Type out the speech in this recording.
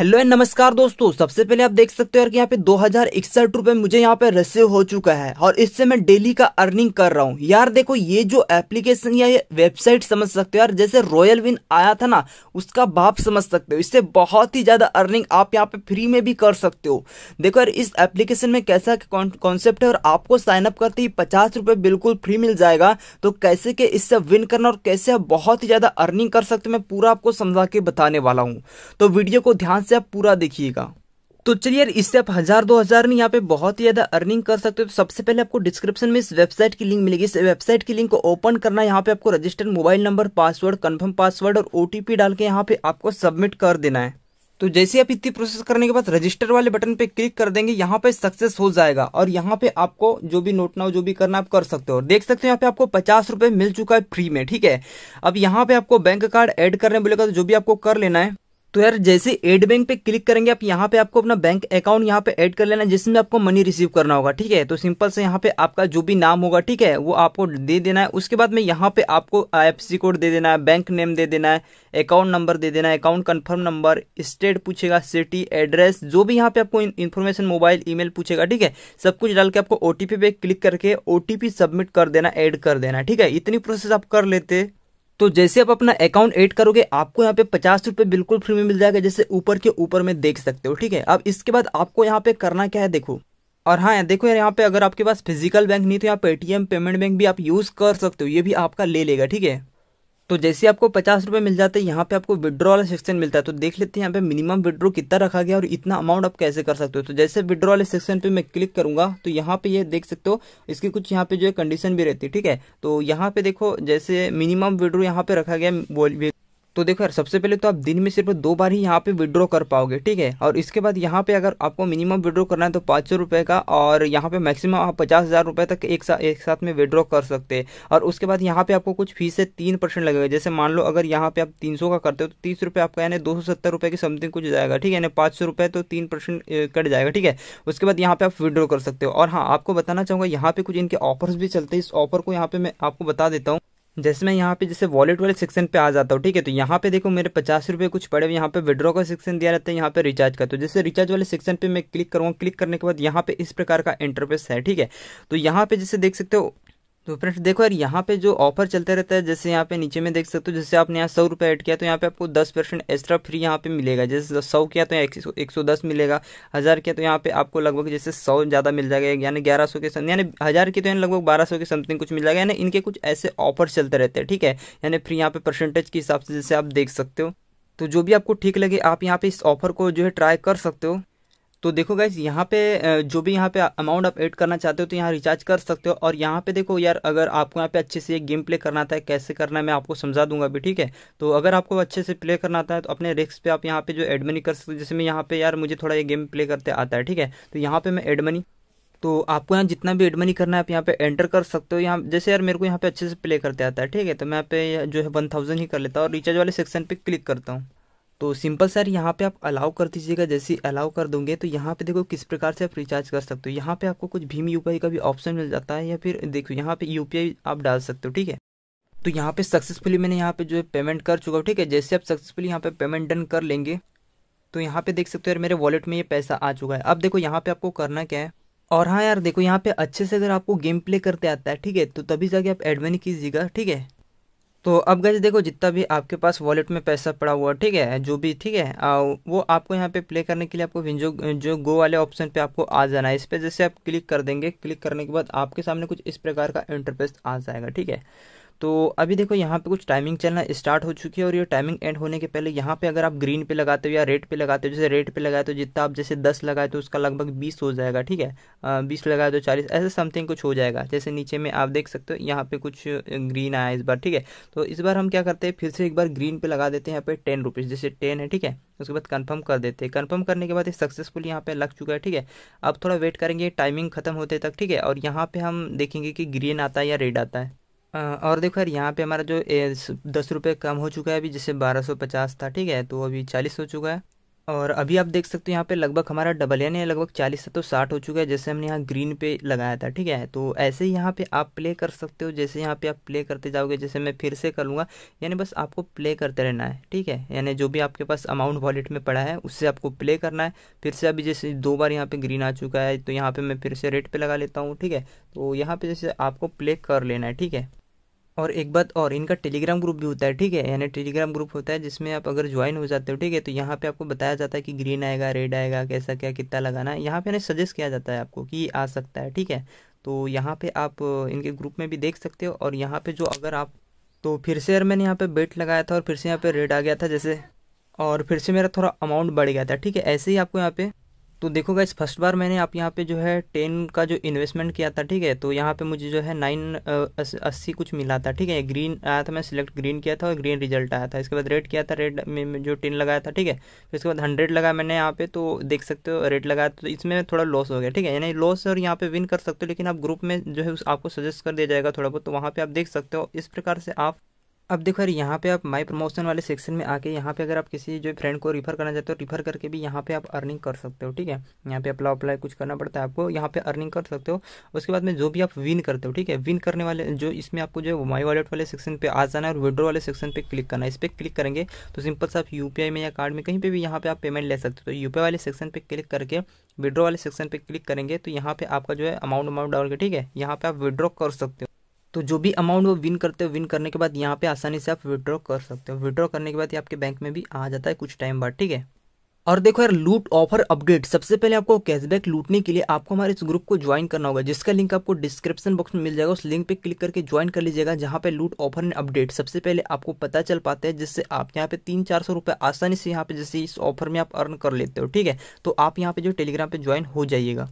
hello and नमस्कार दोस्तों सबसे पहले आप देख सकते हो यार कि यहाँ पे दो हजार इकसठ रूपए मुझे यहाँ पे रिसीव हो चुका है और इससे मैं डेली का अर्निंग कर रहा हूँ यार देखो ये जो एप्लीकेशन या ये वेबसाइट समझ सकते हो यार जैसे रॉयल विन आया था ना उसका बाप समझ सकते हो इससे बहुत ही ज़्यादा अर्निंग आप यहाँ पे फ्री में भी कर सकते हो देखो यार इस एप्लीकेशन में कैसा कॉन्सेप्ट है और आपको साइन अप करते ही पचास बिल्कुल फ्री मिल जाएगा तो कैसे के इससे विन करना और कैसे आप बहुत ही ज़्यादा अर्निंग कर सकते हो मैं पूरा आपको समझा के बताने वाला हूँ तो वीडियो को ध्यान से आप पूरा देखिएगा तो चलिए यार इससे आप हजार दो हजार नहीं यहाँ पे बहुत ही ज्यादा अर्निंग कर सकते हो तो सबसे पहले आपको डिस्क्रिप्शन में इस वेबसाइट की लिंक मिलेगी इस वेबसाइट की लिंक को ओपन करना यहाँ पे आपको registered mobile number password confirm password और ओटीपी डाल के यहाँ पे आपको सबमिट कर देना है तो जैसे आप इतनी प्रोसेस करने के बाद रजिस्टर वाले बटन पे क्लिक कर देंगे यहाँ पे सक्सेस हो जाएगा और यहाँ पे आपको जो भी नोट ना हो जो भी करना आप कर सकते हो देख सकते हो यहाँ पे आपको पचास रुपए मिल चुका है फ्री में ठीक है अब यहाँ पे आपको बैंक कार्ड ऐड करने बोलेगा तो जो भी आपको कर लेना है तो यार जैसे एड बैंक पे क्लिक करेंगे आप यहाँ पे आपको अपना बैंक अकाउंट यहाँ पे ऐड कर लेना जिसमें आपको मनी रिसीव करना होगा ठीक है तो सिंपल से यहाँ पे आपका जो भी नाम होगा ठीक है वो आपको दे देना है उसके बाद में यहाँ पे आपको आई कोड दे देना है बैंक नेम दे देना है अकाउंट नंबर दे देना है अकाउंट कन्फर्म नंबर स्टेट पूछेगा सिटी एड्रेस जो भी यहाँ पे आपको इन्फॉर्मेशन मोबाइल ई पूछेगा ठीक है सब कुछ डाल के आपको ओटीपी पे क्लिक करके ओटीपी सबमिट कर देना ऐड कर देना ठीक है इतनी प्रोसेस आप कर लेते तो जैसे आप अपना अकाउंट ऐड करोगे आपको यहाँ पे पचास रुपये बिल्कुल फ्री में मिल जाएगा जैसे ऊपर के ऊपर में देख सकते हो ठीक है अब इसके बाद आपको यहाँ पे करना क्या है देखो और हाँ यार देखो यार यहाँ पे अगर आपके पास फिजिकल बैंक नहीं तो यहाँ पेटीएम पेमेंट बैंक भी आप यूज़ कर सकते हो ये भी आपका ले लेगा ठीक है तो जैसे आपको पचास रुपये मिल जाते हैं यहाँ पे आपको विड्रॉ वाला सेक्शन मिलता है तो देख लेते हैं यहाँ पे मिनिमम विड्रॉ कितना रखा गया और इतना अमाउंट आप कैसे कर सकते हो तो जैसे विड्रॉ वाले सेक्शन पे मैं क्लिक करूंगा तो यहाँ पे ये यह देख सकते हो इसकी कुछ यहाँ पे जो है कंडीशन भी रहती है ठीक है तो यहाँ पे देखो जैसे मिनिमम विड्रो यहाँ पे रखा गया तो देखो यार सबसे पहले तो आप दिन में सिर्फ दो बार ही यहाँ पे विड्रॉ कर पाओगे ठीक है और इसके बाद यहाँ पे अगर आपको मिनिमम विड्रॉ करना है तो पाँच सौ रुपये का और यहाँ पे मैक्सिमम आप पचास हज़ार रुपये तक एक साथ एक साथ में विड्रॉ कर सकते हैं और उसके बाद यहाँ पे आपको कुछ फीस है तीन परसेंट लगेगा जैसे मान लो अगर यहाँ पे आप तीन सौ का करते हो तो तीस रुपये आपका यानी दो सौ सत्तर रुपये की समथिंग कुछ जाएगा ठीक है यानी पाँच सौ रुपये तो तीन परसेंट कट जाएगा ठीक है उसके बाद यहाँ पे आप विड्रॉ कर सकते हो और हाँ आपको बताना चाहूँगा यहाँ पे कुछ इनके ऑफर्स भी चलते हैं इस ऑफर को यहाँ पे मैं आपको बता देता हूँ जैसे मैं यहाँ पे जैसे वॉलेट वाले सेक्शन पे आ जाता हूँ ठीक है तो यहाँ पे देखो मेरे पचास रुपये कुछ पड़े हुए यहाँ पे विड्रॉ का सेक्शन दिया रहता है यहाँ पे रिचार्ज का तो जैसे रिचार्ज वाले सेक्शन पे मैं क्लिक करूँगा क्लिक करने के बाद यहाँ पे इस प्रकार का इंटरफेस है ठीक है तो यहाँ पे जैसे देख सकते हो तो फ्रेंड्स देखो यार यहाँ पे जो ऑफर चलते रहता है जैसे यहाँ पे नीचे में देख सकते हो जैसे आपने यहाँ सौ रुपये ऐड किया तो यहाँ पे आपको दस परसेंट एक्स्ट्रा फ्री यहाँ पे मिलेगा जैसे सौ किया तो एक सौ एक सौ दस मिलेगा हज़ार किया तो यहाँ पे आपको लगभग जैसे सौ ज़्यादा मिल जाएगा यानी ग्यारह सौ के समथिंग यानी हज़ार के तो यानी लगभग बारह सौ के समथिंग कुछ मिल जाएगा यानी इनके कुछ ऐसे ऑफर चलते रहते हैं ठीक है यानी फ्री यहाँ पे परसेंटेज के हिसाब से जैसे आप देख सकते हो तो जो भी आपको ठीक लगे आप यहाँ पे इस ऑफर को जो है ट्राई कर सकते हो तो देखो गाइज यहाँ पे जो भी यहाँ पे अमाउंट आप ऐड करना चाहते हो तो यहाँ रिचार्ज कर सकते हो और यहाँ पे देखो यार अगर आपको यहाँ पे अच्छे से गेम प्ले करना आता है कैसे करना है मैं आपको समझा दूंगा अभी ठीक है तो अगर आपको अच्छे से प्ले करना आता है तो अपने रिक्स पे आप यहाँ पे जो एड मनी कर सकते हो जैसे मैं यहाँ पे यार मुझे थोड़ा ये गेम प्ले करते आता है ठीक है तो यहाँ पे मैं एड मनी तो आपको यहाँ जितना भी एड मनी करना है आप यहाँ पे एंटर कर सकते हो यहाँ जैसे यार मेरे को यहाँ पे अच्छे से प्ले करते आता है ठीक है तो मैं यहाँ पे जो है वन थाउजेंड ही कर लेता हूँ और रिचार्ज वाले सेक्शन पे क्लिक करता हूँ तो सिंपल सर यहाँ पे आप अलाउ कर दीजिएगा जैसे अलाउ कर दोगे तो यहाँ पे देखो किस प्रकार से आप रिचार्ज कर सकते हो यहाँ पे आपको कुछ भीम यू का भी ऑप्शन मिल जाता है या फिर देखो यहाँ पे यू आप डाल सकते हो ठीक है तो यहाँ पे सक्सेसफुली मैंने यहाँ पे जो है पेमेंट कर चुका हूँ ठीक है जैसे आप सक्सेसफुली यहाँ पे पेमेंट डन कर लेंगे तो यहाँ पे देख सकते हो यार मेरे वॉलेट में ये पैसा आ चुका है अब देखो यहाँ पे आपको करना क्या है और हाँ यार देखो यहाँ पे अच्छे से अगर आपको गेम प्ले करते आता है ठीक है तो तभी जाके आप एडवेंट कीजिएगा ठीक है तो अब गैस देखो जितना भी आपके पास वॉलेट में पैसा पड़ा हुआ ठीक है जो भी ठीक है आ, वो आपको यहाँ पे प्ले करने के लिए आपको विंजो जो गो वाले ऑप्शन पे आपको आ जाना है इस पर जैसे आप क्लिक कर देंगे क्लिक करने के बाद आपके सामने कुछ इस प्रकार का इंटरफेस आ जाएगा ठीक है तो अभी देखो यहाँ पे कुछ टाइमिंग चलना स्टार्ट हो चुकी है और ये टाइमिंग एंड होने के पहले यहाँ पे अगर आप ग्रीन पे लगाते हो या रेड पे लगाते हो जैसे रेड पे लगाए तो जितना आप जैसे दस लगाए तो उसका लगभग बीस हो जाएगा ठीक है बीस लगाए तो चालीस ऐसे समथिंग कुछ हो जाएगा जैसे नीचे में आप देख सकते हो यहाँ पे कुछ ग्रीन आया इस बार ठीक है तो इस बार हम क्या करते हैं फिर से एक बार ग्रीन पे लगा देते हैं यहाँ पे टेन रुपीज़ जैसे टेन है ठीक है उसके बाद कंफर्म कर देते हैं कंफर्म करने के बाद ये सक्सेसफुल यहाँ पे लग चुका है ठीक है अब थोड़ा वेट करेंगे टाइमिंग खत्म होते तक ठीक है और यहाँ पे हम देखेंगे कि ग्रीन आता है या रेड आता है और देखो यार यहाँ पे हमारा जो दस रुपये कम हो चुका है अभी जैसे बारह सौ पचास था ठीक है तो अभी चालीस हो चुका है और अभी आप देख सकते हो यहाँ पे लगभग हमारा डबल यानी लगभग चालीस से तो साठ हो चुका है जैसे हमने यहाँ ग्रीन पे लगाया था ठीक है तो ऐसे ही यहाँ पे आप प्ले कर सकते हो जैसे यहाँ पे आप प्ले करते जाओगे जैसे मैं फिर से कर लूँगा यानी बस आपको प्ले करते रहना है ठीक है यानी जो भी आपके पास अमाउंट वॉलेट में पड़ा है उससे आपको प्ले करना है फिर से अभी जैसे दो बार यहाँ पर ग्रीन आ चुका है तो यहाँ पर मैं फिर से रेट पर लगा लेता हूँ ठीक है तो यहाँ पर जैसे आपको प्ले कर लेना है ठीक है और एक बात और इनका टेलीग्राम ग्रुप भी होता है ठीक है यानी टेलीग्राम ग्रुप होता है जिसमें आप अगर ज्वाइन हो जाते हो ठीक है तो यहाँ पे आपको बताया जाता है कि ग्रीन आएगा रेड आएगा कैसा क्या कितना लगाना है यहाँ पे ना सजेस्ट किया जाता है आपको कि आ सकता है ठीक है तो यहाँ पे आप इनके ग्रुप में भी देख सकते हो और यहाँ पे जो अगर आप तो फिर से यार मैंने यहाँ पे बेट लगाया था और फिर से यहाँ पे रेड आ गया था जैसे और फिर से मेरा थोड़ा अमाउंट बढ़ गया था ठीक है ऐसे ही आपको यहाँ पे तो देखो गाइस फर्स्ट बार मैंने आप यहाँ पे जो है टेन का जो इन्वेस्टमेंट किया था ठीक है तो यहाँ पे मुझे जो है नाइन अस्सी कुछ मिला था ठीक है ग्रीन आया था मैं सिलेक्ट ग्रीन किया था और ग्रीन रिजल्ट आया था इसके बाद रेड किया था रेड में जो टेन लगाया था ठीक है फिर तो उसके बाद हंड्रेड लगा मैंने यहाँ पे तो देख सकते हो रेड लगाया तो इसमें थोड़ा लॉस हो गया ठीक है यानी लॉस और यहाँ पे विन कर सकते हो लेकिन आप ग्रुप में जो है आपको सजेस्ट कर दिया जाएगा थोड़ा बहुत तो वहाँ पर आप देख सकते हो इस प्रकार से आप अब देखो यार यहाँ पे आप माई प्रमोशन वाले सेक्शन में आके यहाँ पे अगर आप किसी जो फ्रेंड को रिफर करना चाहते हो रिफर करके भी यहाँ पे आप अर्निंग कर सकते हो ठीक है यहाँ पे अप्लाई अप्लाई कुछ करना पड़ता है आपको यहाँ पे अर्निंग कर सकते हो उसके बाद में जो भी आप विन करते हो ठीक है विन करने वाले जो इसमें आपको जो माई वॉलेट वाले सेक्शन पे आ जाना है और विड्रो वाले सेक्शन पे क्लिक करना है इस पर क्लिक करेंगे तो सिंपल से आप यू में या कार्ड में कहीं पर भी यहाँ पे आप पेमेंट ले सकते हो तो यू वाले सेक्शन पर क्लिक करके विड्रो वाले सेक्शन पर क्लिक करेंगे तो यहाँ पे आपका जो है अमाउंट अमाउंट डाल के ठीक है यहाँ पे आप विड्रॉ कर सकते हो तो जो भी अमाउंट वो विन करते हो विन करने के बाद यहाँ पे आसानी से आप विड्रॉ कर सकते हो विड्रॉ करने के बाद ये आपके बैंक में भी आ जाता है कुछ टाइम बाद ठीक है और देखो यार लूट ऑफर अपडेट सबसे पहले आपको कैशबैक लूटने के लिए आपको हमारे इस ग्रुप को ज्वाइन करना होगा जिसका लिंक आपको डिस्क्रिप्शन बॉक्स में मिल जाएगा उस लिंक पे क्लिक करके ज्वाइन कर लीजिएगा जहाँ पे लूट ऑफर एंड अपडेट सबसे पहले आपको पता चल पाता है जिससे आप यहाँ पे तीन चार सौ रुपये आसानी से यहाँ पे जैसे इस ऑफर में आप अर्न कर लेते हो ठीक है तो आप यहाँ पे जो टेलीग्राम पे ज्वाइन हो जाइएगा